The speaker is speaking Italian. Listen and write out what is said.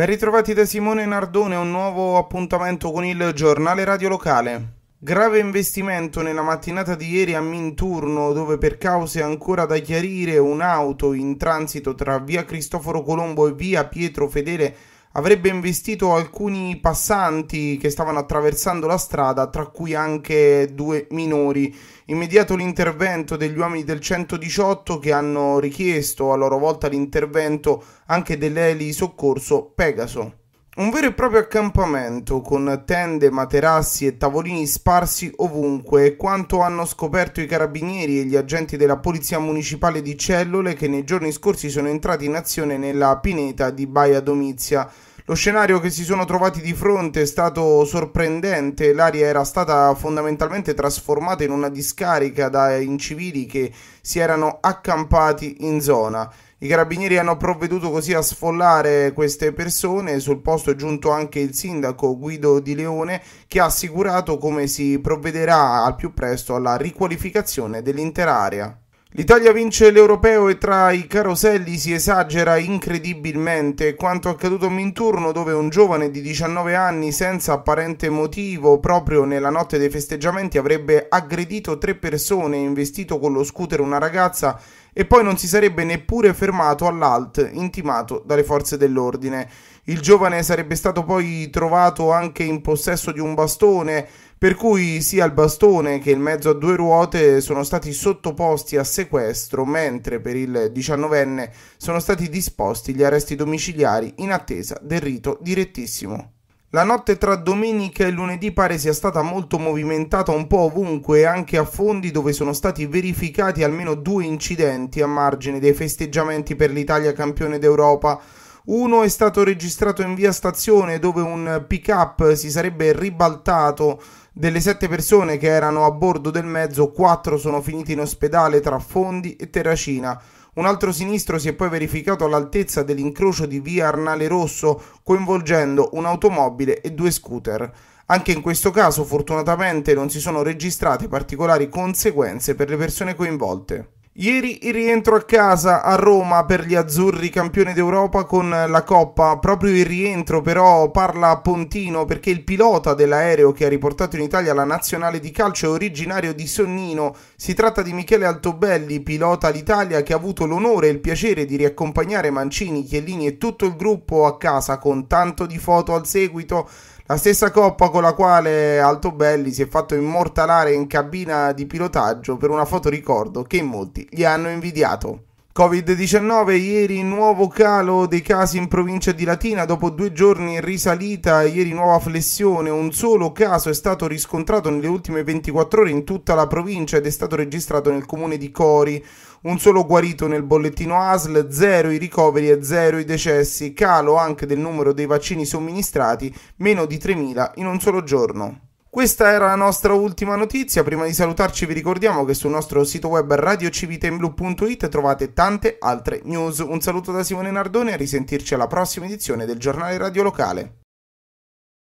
Ben ritrovati da Simone Nardone un nuovo appuntamento con il giornale radio locale. Grave investimento nella mattinata di ieri a Minturno, dove per cause ancora da chiarire un'auto in transito tra via Cristoforo Colombo e via Pietro Fedele avrebbe investito alcuni passanti che stavano attraversando la strada, tra cui anche due minori. Immediato l'intervento degli uomini del 118 che hanno richiesto a loro volta l'intervento anche dell'Eli Soccorso Pegaso. Un vero e proprio accampamento con tende, materassi e tavolini sparsi ovunque è quanto hanno scoperto i carabinieri e gli agenti della Polizia Municipale di Cellule che nei giorni scorsi sono entrati in azione nella pineta di Baia Domizia. Lo scenario che si sono trovati di fronte è stato sorprendente, l'aria era stata fondamentalmente trasformata in una discarica da incivili che si erano accampati in zona. I carabinieri hanno provveduto così a sfollare queste persone, sul posto è giunto anche il sindaco Guido Di Leone che ha assicurato come si provvederà al più presto alla riqualificazione dell'intera area. L'Italia vince l'Europeo e tra i caroselli si esagera incredibilmente quanto accaduto a Minturno dove un giovane di 19 anni senza apparente motivo proprio nella notte dei festeggiamenti avrebbe aggredito tre persone e investito con lo scooter una ragazza e poi non si sarebbe neppure fermato all'alt intimato dalle forze dell'ordine. Il giovane sarebbe stato poi trovato anche in possesso di un bastone per cui sia il bastone che il mezzo a due ruote sono stati sottoposti a sequestro, mentre per il diciannovenne sono stati disposti gli arresti domiciliari in attesa del rito direttissimo. La notte tra domenica e lunedì pare sia stata molto movimentata un po' ovunque, anche a fondi dove sono stati verificati almeno due incidenti a margine dei festeggiamenti per l'Italia campione d'Europa uno è stato registrato in via stazione dove un pick-up si sarebbe ribaltato. Delle sette persone che erano a bordo del mezzo, quattro sono finite in ospedale tra Fondi e Terracina. Un altro sinistro si è poi verificato all'altezza dell'incrocio di via Arnale Rosso, coinvolgendo un'automobile e due scooter. Anche in questo caso fortunatamente non si sono registrate particolari conseguenze per le persone coinvolte. Ieri il rientro a casa a Roma per gli azzurri campioni d'Europa con la Coppa, proprio il rientro però parla a Pontino perché il pilota dell'aereo che ha riportato in Italia la nazionale di calcio è originario di Sonnino, si tratta di Michele Altobelli, pilota d'Italia che ha avuto l'onore e il piacere di riaccompagnare Mancini, Chiellini e tutto il gruppo a casa con tanto di foto al seguito. La stessa coppa con la quale Altobelli si è fatto immortalare in cabina di pilotaggio per una foto ricordo che in molti gli hanno invidiato. Covid-19, ieri nuovo calo dei casi in provincia di Latina, dopo due giorni in risalita, ieri nuova flessione, un solo caso è stato riscontrato nelle ultime 24 ore in tutta la provincia ed è stato registrato nel comune di Cori, un solo guarito nel bollettino ASL, zero i ricoveri e zero i decessi, calo anche del numero dei vaccini somministrati, meno di 3.000 in un solo giorno. Questa era la nostra ultima notizia, prima di salutarci vi ricordiamo che sul nostro sito web radiocivitemblu.it trovate tante altre news. Un saluto da Simone Nardone e a risentirci alla prossima edizione del giornale radio locale.